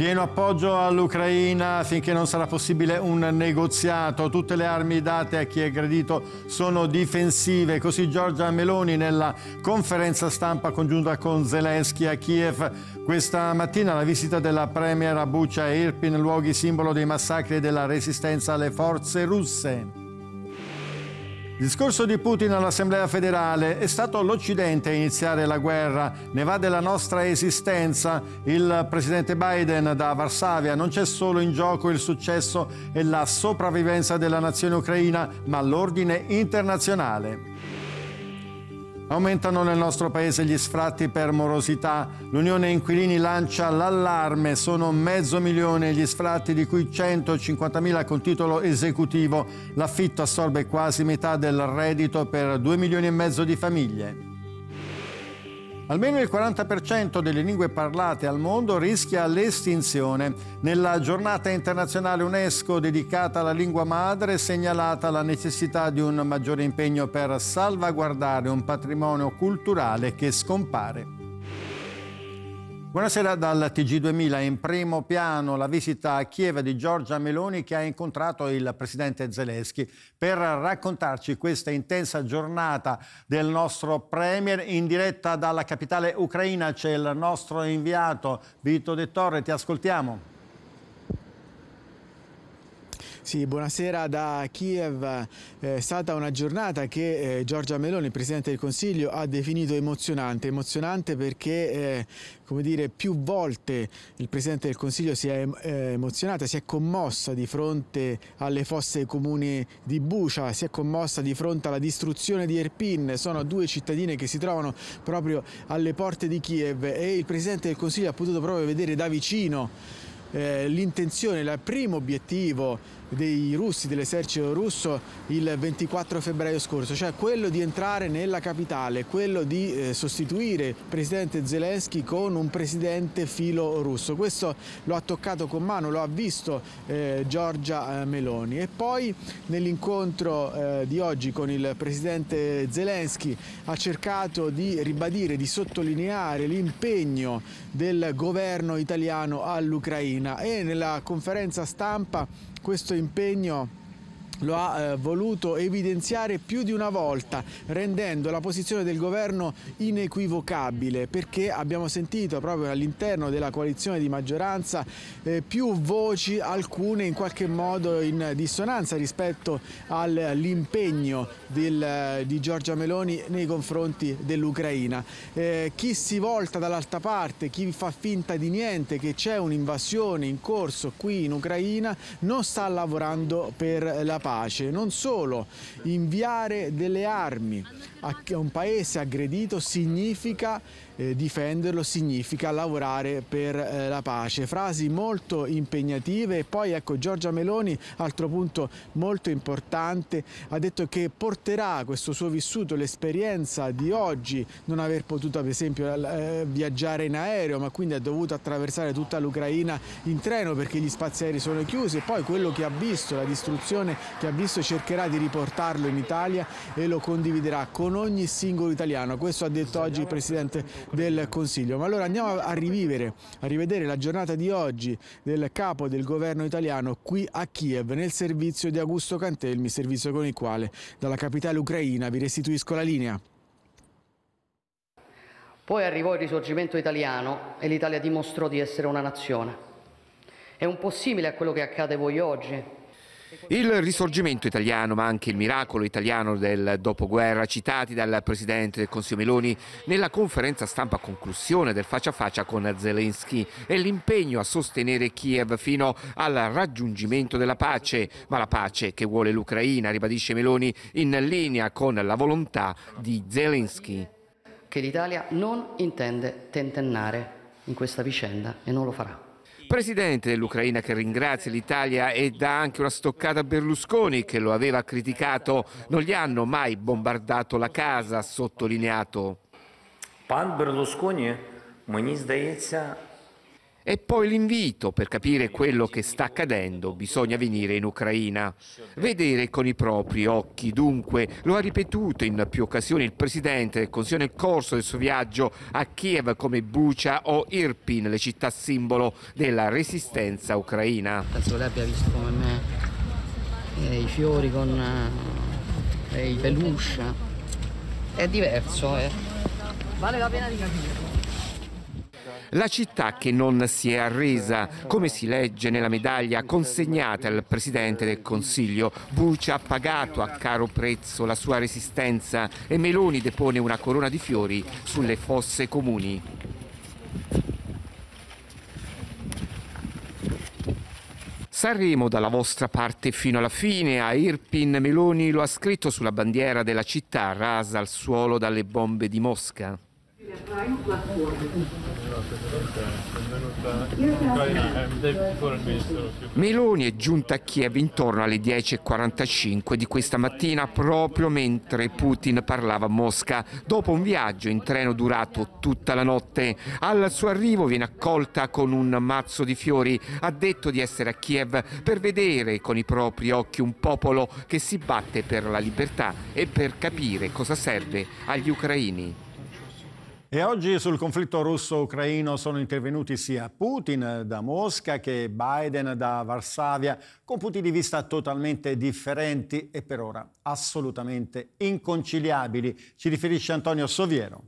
Pieno appoggio all'Ucraina finché non sarà possibile un negoziato. Tutte le armi date a chi è aggredito sono difensive. Così Giorgia Meloni nella conferenza stampa congiunta con Zelensky a Kiev. Questa mattina la visita della premier a Bucha e Irpin, luoghi simbolo dei massacri e della resistenza alle forze russe. Il discorso di Putin all'Assemblea federale è stato l'Occidente a iniziare la guerra, ne va della nostra esistenza. Il presidente Biden da Varsavia non c'è solo in gioco il successo e la sopravvivenza della nazione ucraina, ma l'ordine internazionale. Aumentano nel nostro paese gli sfratti per morosità. L'Unione Inquilini lancia l'allarme. Sono mezzo milione gli sfratti, di cui 150.000 con titolo esecutivo. L'affitto assorbe quasi metà del reddito per 2 milioni e mezzo di famiglie. Almeno il 40% delle lingue parlate al mondo rischia l'estinzione. Nella giornata internazionale UNESCO dedicata alla lingua madre è segnalata la necessità di un maggiore impegno per salvaguardare un patrimonio culturale che scompare. Buonasera dal TG2000. In primo piano la visita a Kiev di Giorgia Meloni che ha incontrato il presidente Zelensky per raccontarci questa intensa giornata del nostro premier. In diretta dalla capitale ucraina c'è il nostro inviato Vito De Torre, ti ascoltiamo. Sì, buonasera da Kiev. Eh, è stata una giornata che eh, Giorgia Meloni, il Presidente del Consiglio, ha definito emozionante. Emozionante perché, eh, come dire, più volte il Presidente del Consiglio si è emozionata, si è commossa di fronte alle fosse comuni di Bucia, si è commossa di fronte alla distruzione di Erpin. Sono due cittadine che si trovano proprio alle porte di Kiev e il Presidente del Consiglio ha potuto proprio vedere da vicino l'intenzione, il primo obiettivo dei russi, dell'esercito russo il 24 febbraio scorso, cioè quello di entrare nella capitale, quello di eh, sostituire il presidente Zelensky con un presidente filo russo. Questo lo ha toccato con mano, lo ha visto eh, Giorgia eh, Meloni. E poi nell'incontro eh, di oggi con il presidente Zelensky ha cercato di ribadire, di sottolineare l'impegno del governo italiano all'Ucraina e nella conferenza stampa questo impegno lo ha eh, voluto evidenziare più di una volta, rendendo la posizione del governo inequivocabile, perché abbiamo sentito proprio all'interno della coalizione di maggioranza eh, più voci, alcune in qualche modo in dissonanza rispetto all'impegno eh, di Giorgia Meloni nei confronti dell'Ucraina. Eh, chi si volta dall'altra parte, chi fa finta di niente che c'è un'invasione in corso qui in Ucraina, non sta lavorando per la pace pace, non solo inviare delle armi a un paese aggredito significa eh, difenderlo significa lavorare per eh, la pace. Frasi molto impegnative e poi ecco Giorgia Meloni, altro punto molto importante, ha detto che porterà questo suo vissuto, l'esperienza di oggi, non aver potuto ad esempio eh, viaggiare in aereo ma quindi ha dovuto attraversare tutta l'Ucraina in treno perché gli spazi aerei sono chiusi e poi quello che ha visto, la distruzione che ha visto cercherà di riportarlo in Italia e lo condividerà con ogni singolo italiano. Questo ha detto oggi il Presidente del Consiglio. Ma allora andiamo a rivivere, a rivedere la giornata di oggi del capo del governo italiano qui a Kiev nel servizio di Augusto Cantelmi, servizio con il quale dalla capitale ucraina vi restituisco la linea. Poi arrivò il risorgimento italiano e l'Italia dimostrò di essere una nazione. È un po' simile a quello che accade voi oggi, il risorgimento italiano, ma anche il miracolo italiano del dopoguerra, citati dal Presidente del Consiglio Meloni nella conferenza stampa conclusione del faccia a faccia con Zelensky e l'impegno a sostenere Kiev fino al raggiungimento della pace, ma la pace che vuole l'Ucraina, ribadisce Meloni, in linea con la volontà di Zelensky. Che l'Italia non intende tentennare in questa vicenda e non lo farà presidente dell'Ucraina che ringrazia l'Italia e dà anche una stoccata a Berlusconi che lo aveva criticato. Non gli hanno mai bombardato la casa, ha sottolineato. Pan Berlusconi, mi sembra, e poi l'invito, per capire quello che sta accadendo, bisogna venire in Ucraina. Vedere con i propri occhi, dunque, lo ha ripetuto in più occasioni il Presidente del Consiglio nel corso del suo viaggio a Kiev come Bucha o Irpin, le città simbolo della resistenza ucraina. Penso che lei abbia visto come me eh, i fiori con eh, i peluche. È diverso, eh. Vale la pena di capirlo. La città che non si è arresa, come si legge nella medaglia consegnata al Presidente del Consiglio, Bucci ha pagato a caro prezzo la sua resistenza e Meloni depone una corona di fiori sulle fosse comuni. Sanremo dalla vostra parte fino alla fine, a Irpin Meloni lo ha scritto sulla bandiera della città rasa al suolo dalle bombe di Mosca. Meloni è giunta a Kiev intorno alle 10.45 di questa mattina proprio mentre Putin parlava a Mosca dopo un viaggio in treno durato tutta la notte. Al suo arrivo viene accolta con un mazzo di fiori, ha detto di essere a Kiev per vedere con i propri occhi un popolo che si batte per la libertà e per capire cosa serve agli ucraini. E oggi sul conflitto russo-ucraino sono intervenuti sia Putin da Mosca che Biden da Varsavia, con punti di vista totalmente differenti e per ora assolutamente inconciliabili. Ci riferisce Antonio Soviero.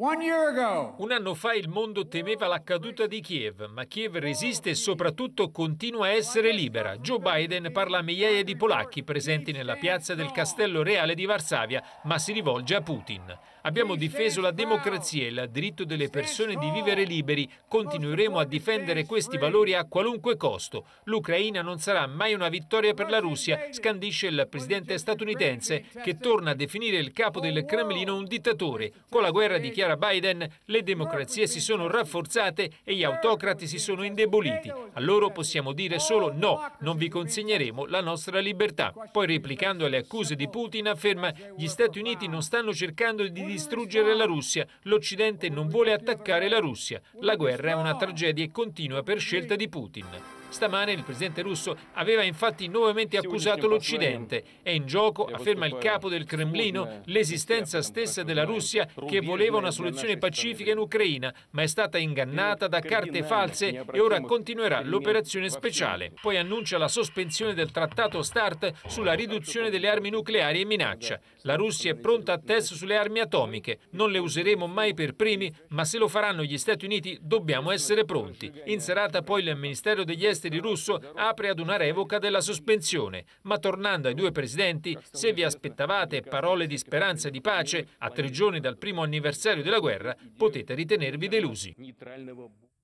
Un anno fa il mondo temeva la caduta di Kiev, ma Kiev resiste e soprattutto continua a essere libera. Joe Biden parla a migliaia di polacchi presenti nella piazza del Castello Reale di Varsavia, ma si rivolge a Putin. Abbiamo difeso la democrazia e il diritto delle persone di vivere liberi. Continueremo a difendere questi valori a qualunque costo. L'Ucraina non sarà mai una vittoria per la Russia, scandisce il presidente statunitense, che torna a definire il capo del Cremlino un dittatore. Con la guerra dichiara era Biden, le democrazie si sono rafforzate e gli autocrati si sono indeboliti. A loro possiamo dire solo no, non vi consegneremo la nostra libertà. Poi replicando alle accuse di Putin afferma gli Stati Uniti non stanno cercando di distruggere la Russia, l'Occidente non vuole attaccare la Russia. La guerra è una tragedia e continua per scelta di Putin. Stamane il presidente russo aveva infatti nuovamente accusato l'Occidente. È in gioco, afferma il capo del Cremlino, eh, l'esistenza stessa della Russia che voleva una soluzione pacifica in Ucraina, ma è stata ingannata da carte eh, false e ora continuerà l'operazione speciale. Poi annuncia la sospensione del trattato START sulla riduzione delle armi nucleari e minaccia. Esatto, la Russia è pronta a test sulle armi atomiche. Non le useremo mai per primi, ma se lo faranno gli Stati Uniti dobbiamo essere pronti. In serata poi il Ministero degli Esteri di russo apre ad una revoca della sospensione, ma tornando ai due presidenti, se vi aspettavate parole di speranza e di pace a tre giorni dal primo anniversario della guerra, potete ritenervi delusi.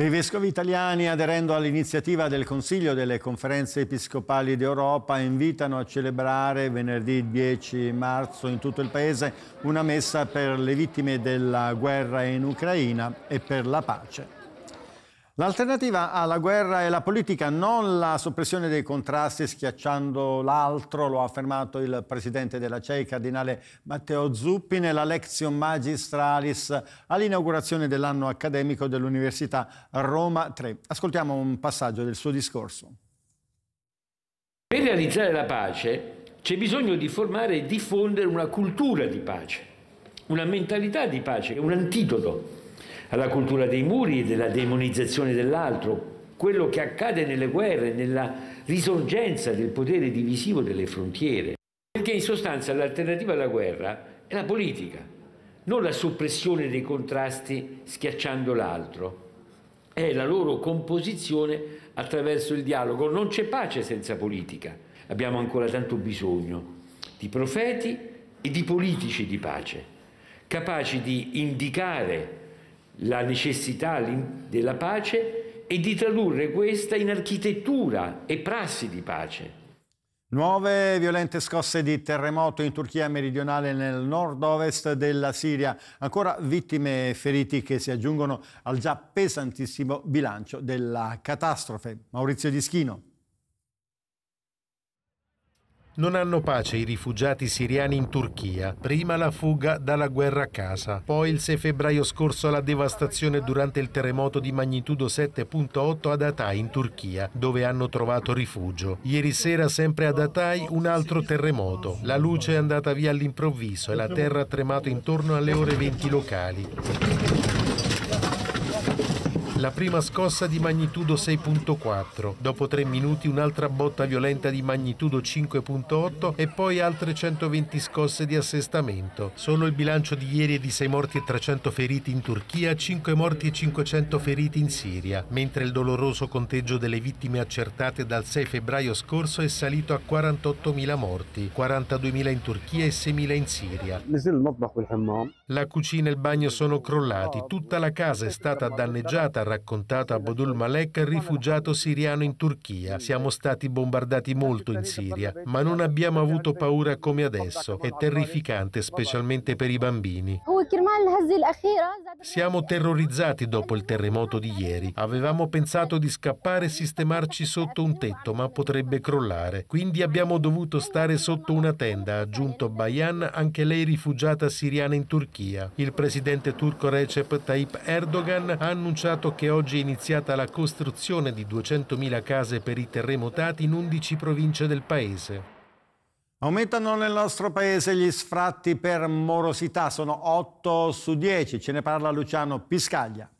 I vescovi italiani, aderendo all'iniziativa del Consiglio delle Conferenze Episcopali d'Europa, invitano a celebrare venerdì 10 marzo in tutto il Paese una messa per le vittime della guerra in Ucraina e per la pace. L'alternativa alla guerra è la politica, non la soppressione dei contrasti schiacciando l'altro, lo ha affermato il presidente della CEI, cardinale Matteo Zuppi, nella lezione Magistralis all'inaugurazione dell'anno accademico dell'Università Roma 3. Ascoltiamo un passaggio del suo discorso. Per realizzare la pace c'è bisogno di formare e diffondere una cultura di pace, una mentalità di pace, un antidoto alla cultura dei muri e della demonizzazione dell'altro, quello che accade nelle guerre, nella risorgenza del potere divisivo delle frontiere. Perché in sostanza l'alternativa alla guerra è la politica, non la soppressione dei contrasti schiacciando l'altro, è la loro composizione attraverso il dialogo. Non c'è pace senza politica, abbiamo ancora tanto bisogno di profeti e di politici di pace, capaci di indicare la necessità della pace e di tradurre questa in architettura e prassi di pace. Nuove violente scosse di terremoto in Turchia meridionale nel nord-ovest della Siria, ancora vittime e feriti che si aggiungono al già pesantissimo bilancio della catastrofe. Maurizio Dischino. Non hanno pace i rifugiati siriani in Turchia. Prima la fuga dalla guerra a casa, poi il 6 febbraio scorso la devastazione durante il terremoto di magnitudo 7.8 ad Hatay in Turchia, dove hanno trovato rifugio. Ieri sera sempre ad Hatay un altro terremoto. La luce è andata via all'improvviso e la terra ha tremato intorno alle ore 20 locali. La prima scossa di magnitudo 6.4, dopo 3 minuti un'altra botta violenta di magnitudo 5.8 e poi altre 120 scosse di assestamento. Solo il bilancio di ieri è di 6 morti e 300 feriti in Turchia, 5 morti e 500 feriti in Siria, mentre il doloroso conteggio delle vittime accertate dal 6 febbraio scorso è salito a 48.000 morti, 42.000 in Turchia e 6.000 in Siria. La cucina e il bagno sono crollati, tutta la casa è stata danneggiata raccontato Abdul Malek, rifugiato siriano in Turchia. Siamo stati bombardati molto in Siria, ma non abbiamo avuto paura come adesso. È terrificante, specialmente per i bambini. Oh, oh, Siamo terrorizzati dopo il terremoto di ieri. Avevamo pensato di scappare e sistemarci sotto un tetto, ma potrebbe crollare. Quindi abbiamo dovuto stare sotto una tenda, ha aggiunto Bayan, anche lei rifugiata siriana in Turchia. Il presidente turco Recep Tayyip Erdogan ha annunciato che oggi è iniziata la costruzione di 200.000 case per i terremotati in 11 province del paese. Aumentano nel nostro paese gli sfratti per morosità, sono 8 su 10, ce ne parla Luciano Piscaglia.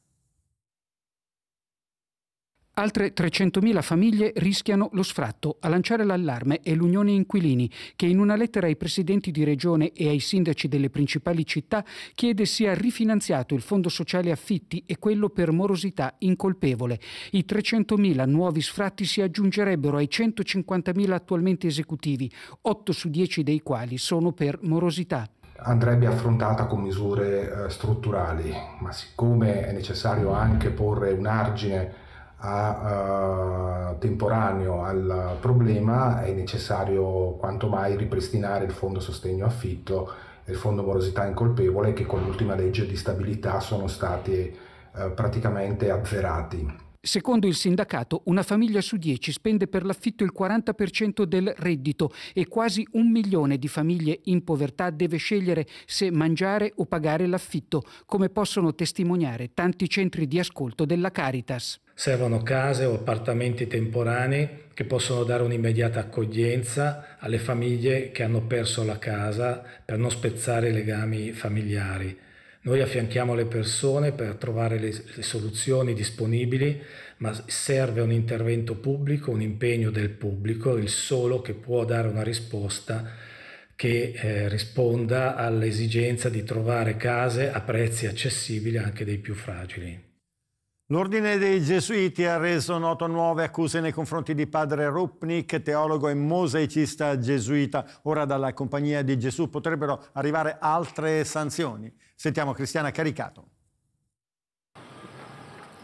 Altre 300.000 famiglie rischiano lo sfratto. A lanciare l'allarme è l'Unione Inquilini, che in una lettera ai presidenti di regione e ai sindaci delle principali città chiede sia rifinanziato il fondo sociale affitti e quello per morosità incolpevole. I 300.000 nuovi sfratti si aggiungerebbero ai 150.000 attualmente esecutivi, 8 su 10 dei quali sono per morosità andrebbe affrontata con misure eh, strutturali, ma siccome è necessario anche porre un argine a, uh, temporaneo al problema è necessario quanto mai ripristinare il fondo sostegno affitto e il fondo morosità incolpevole che con l'ultima legge di stabilità sono stati uh, praticamente azzerati. Secondo il sindacato, una famiglia su dieci spende per l'affitto il 40% del reddito e quasi un milione di famiglie in povertà deve scegliere se mangiare o pagare l'affitto, come possono testimoniare tanti centri di ascolto della Caritas. Servono case o appartamenti temporanei che possono dare un'immediata accoglienza alle famiglie che hanno perso la casa per non spezzare i legami familiari noi affianchiamo le persone per trovare le, le, soluzioni disponibili, ma serve un intervento pubblico, un impegno del pubblico, il solo che può dare una risposta che eh, risponda all'esigenza di trovare case a prezzi accessibili anche dei più fragili. L'ordine dei Gesuiti ha reso noto nuove accuse nei confronti di padre Rupnik, teologo e mosaicista gesuita. Ora dalla Compagnia di Gesù potrebbero arrivare altre sanzioni. Sentiamo Cristiana Caricato.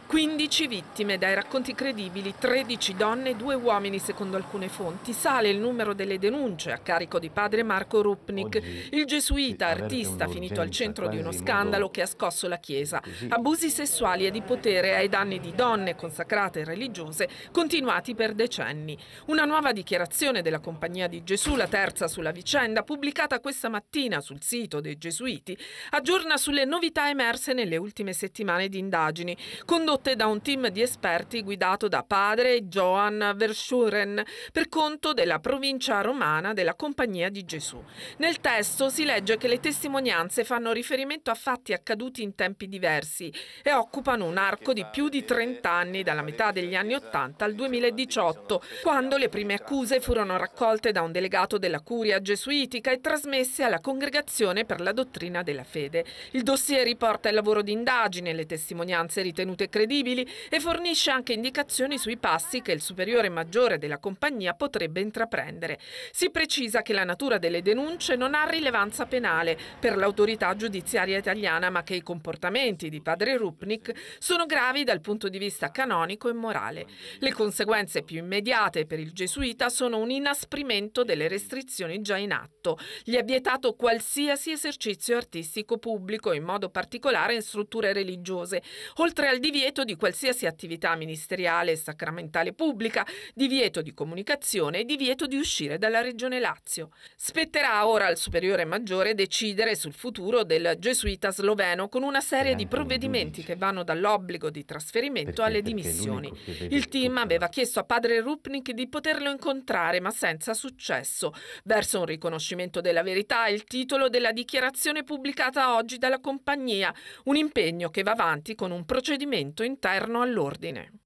15 vittime, dai racconti credibili 13 donne e 2 uomini secondo alcune fonti. Sale il numero delle denunce a carico di padre Marco Rupnik, Oggi il gesuita artista finito al centro di uno scandalo che ha scosso la Chiesa. Abusi sessuali e di potere ai danni di donne consacrate e religiose continuati per decenni. Una nuova dichiarazione della Compagnia di Gesù, la terza sulla vicenda, pubblicata questa mattina sul sito dei gesuiti, aggiorna sulle novità emerse nelle ultime settimane di indagini, condotte condotte da un team di esperti guidato da padre Johan Verschuren per conto della provincia romana della Compagnia di Gesù. Nel testo si legge che le testimonianze fanno riferimento a fatti accaduti in tempi diversi e occupano un arco di più di 30 anni, dalla metà degli anni 80 al 2018, quando le prime accuse furono raccolte da un delegato della curia gesuitica e trasmesse alla Congregazione per la dottrina della fede. Il dossier riporta il lavoro di indagine, le testimonianze ritenute credibili credibili e fornisce anche indicazioni sui passi che il superiore maggiore della compagnia potrebbe intraprendere. Si precisa che la natura delle denunce non ha rilevanza penale per l'autorità giudiziaria italiana, ma che i comportamenti di padre Rupnik sono gravi dal punto di vista canonico e morale. Le conseguenze più immediate per il gesuita sono un inasprimento delle restrizioni già in atto. Gli è vietato qualsiasi esercizio artistico pubblico, in modo particolare in strutture religiose, oltre al divieto divieto di qualsiasi attività ministeriale e sacramentale pubblica, divieto di comunicazione e divieto di uscire dalla regione Lazio. Spetterà ora al superiore maggiore decidere sul futuro del gesuita sloveno con una serie di provvedimenti che vanno dall'obbligo di trasferimento alle dimissioni. Il team aveva chiesto a padre Rupnik di poterlo incontrare, ma senza successo. Verso un riconoscimento della verità è il titolo della dichiarazione pubblicata oggi dalla compagnia, un impegno che va avanti con un procedimento interno all'ordine.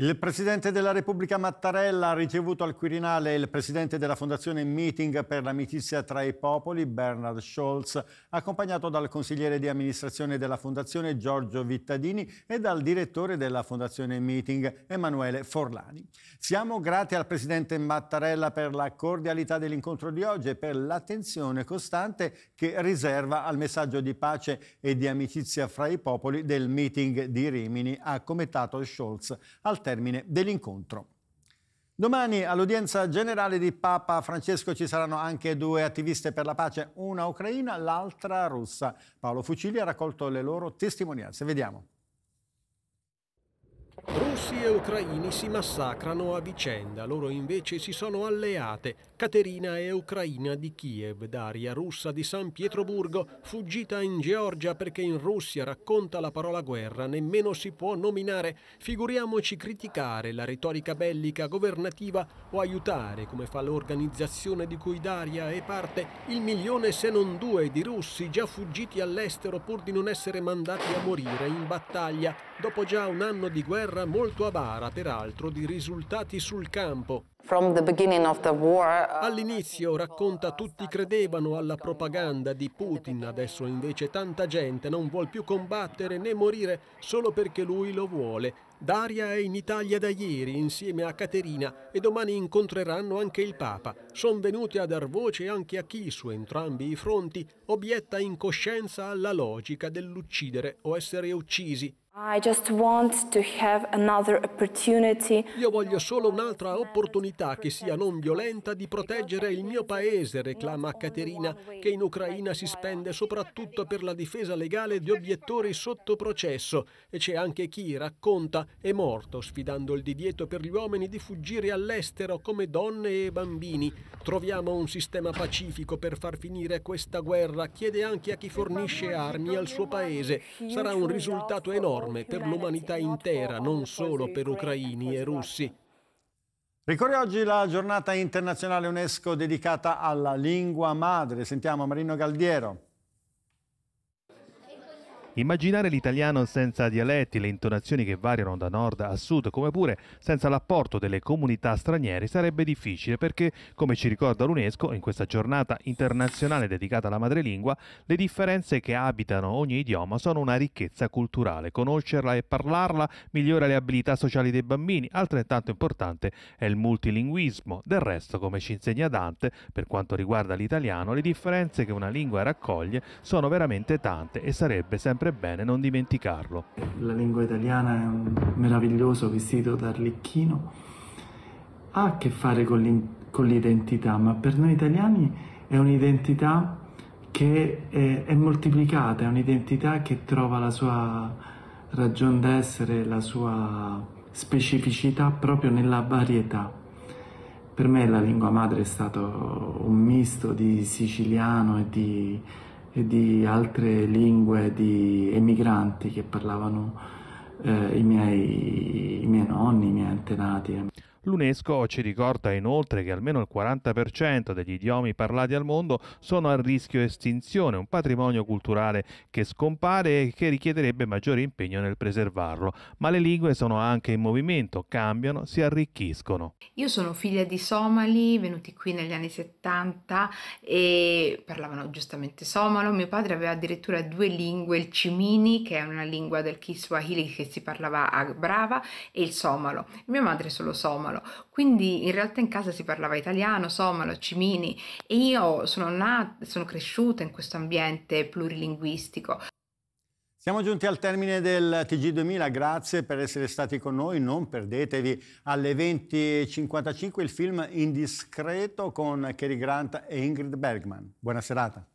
Il Presidente della Repubblica Mattarella ha ricevuto al Quirinale il Presidente della Fondazione Meeting per l'amicizia tra i popoli, Bernard Scholz, accompagnato dal consigliere di amministrazione della Fondazione Giorgio Vittadini e dal direttore della Fondazione Meeting, Emanuele Forlani. Siamo grati al Presidente Mattarella per la cordialità dell'incontro di oggi e per l'attenzione costante che riserva al messaggio di pace e di amicizia fra i popoli del meeting di Rimini, ha commentato Scholz al termine dell'incontro. Domani all'udienza generale di Papa Francesco ci saranno anche due attiviste per la pace, una ucraina, l'altra russa. Paolo Fucili ha raccolto le loro testimonianze. Vediamo. Russi e ucraini si massacrano a vicenda, loro invece si sono alleate. Caterina è ucraina di Kiev, Daria russa di San Pietroburgo, fuggita in Georgia perché in Russia racconta la parola guerra, nemmeno si può nominare. Figuriamoci criticare la retorica bellica governativa o aiutare, come fa l'organizzazione di cui Daria è parte, il milione se non due di russi già fuggiti all'estero pur di non essere mandati a morire in battaglia. Dopo già un anno di guerra guerra molto avara, peraltro, di risultati sul campo. Uh, All'inizio, racconta, tutti credevano alla propaganda di Putin, adesso invece tanta gente non vuol più combattere né morire solo perché lui lo vuole. Daria è in Italia da ieri insieme a Caterina e domani incontreranno anche il Papa. Sono venuti a dar voce anche a chi su entrambi i fronti obietta in coscienza alla logica dell'uccidere o essere uccisi io voglio solo un'altra opportunità che sia non violenta di proteggere il mio paese, reclama Caterina, che in Ucraina si spende soprattutto per la difesa legale di obiettori sotto processo. E c'è anche chi racconta è morto sfidando il divieto per gli uomini di fuggire all'estero come donne e bambini. Troviamo un sistema pacifico per far finire questa guerra, chiede anche a chi fornisce armi al suo paese. Sarà un risultato enorme per l'umanità intera, non solo per ucraini e russi. Ricorre oggi la giornata internazionale UNESCO dedicata alla lingua madre. Sentiamo Marino Galdiero. Immaginare l'italiano senza dialetti, le intonazioni che variano da nord a sud, come pure senza l'apporto delle comunità straniere, sarebbe difficile perché, come ci ricorda l'UNESCO, in questa giornata internazionale dedicata alla madrelingua, le differenze che abitano ogni idioma sono una ricchezza culturale. Conoscerla e parlarla migliora le abilità sociali dei bambini, altrettanto importante è il multilinguismo. Del resto, come ci insegna Dante, per quanto riguarda l'italiano, le differenze che una lingua raccoglie sono veramente tante e sarebbe sempre sempre bene non dimenticarlo. La lingua italiana è un meraviglioso vestito d'arlecchino, ha a che fare con, con l'identità, ma per noi italiani è un'identità che è, è moltiplicata, è un'identità che trova la sua ragion d'essere, la sua specificità proprio nella varietà. Per me la lingua madre è stato un misto di siciliano e di e di altre lingue di emigranti che parlavano eh, i, miei, i miei nonni, i miei antenati. L'UNESCO ci ricorda inoltre che almeno il 40% degli idiomi parlati al mondo sono a rischio estinzione, un patrimonio culturale che scompare e che richiederebbe maggiore impegno nel preservarlo. Ma le lingue sono anche in movimento, cambiano, si arricchiscono. Io sono figlia di somali, venuti qui negli anni 70 e parlavano giustamente somalo. Mio padre aveva addirittura due lingue, il cimini, che è una lingua del Kiswahili che si parlava a Brava, e il somalo. Mia madre è solo somalo somalo, quindi in realtà in casa si parlava italiano, somalo, cimini e io sono, nata, sono cresciuta in questo ambiente plurilinguistico. Siamo giunti al termine del TG2000, grazie per essere stati con noi, non perdetevi alle 20.55 il film Indiscreto con Cary Grant e Ingrid Bergman. Buona serata.